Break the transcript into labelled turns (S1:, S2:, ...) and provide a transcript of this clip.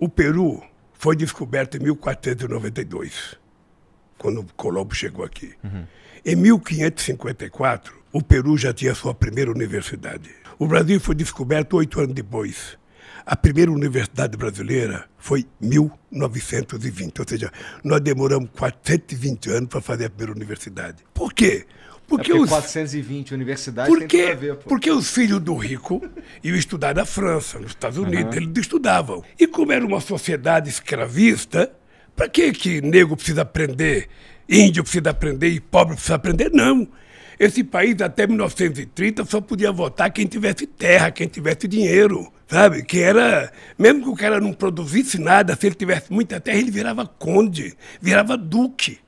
S1: O Peru foi descoberto em 1492, quando Colombo chegou aqui. Uhum. Em 1554, o Peru já tinha sua primeira universidade. O Brasil foi descoberto oito anos depois. A primeira universidade brasileira foi 1920, ou seja, nós demoramos 420 anos para fazer a primeira universidade. Por quê?
S2: Porque, é porque os... 420 universidades porque, tem ver, pô.
S1: Porque os filhos do rico iam estudar na França, nos Estados Unidos, uhum. eles estudavam. E como era uma sociedade escravista, para que que negro precisa aprender, índio precisa aprender e pobre precisa aprender? Não. Esse país, até 1930, só podia votar quem tivesse terra, quem tivesse dinheiro, sabe? Que era, mesmo que o cara não produzisse nada, se ele tivesse muita terra, ele virava conde, virava duque.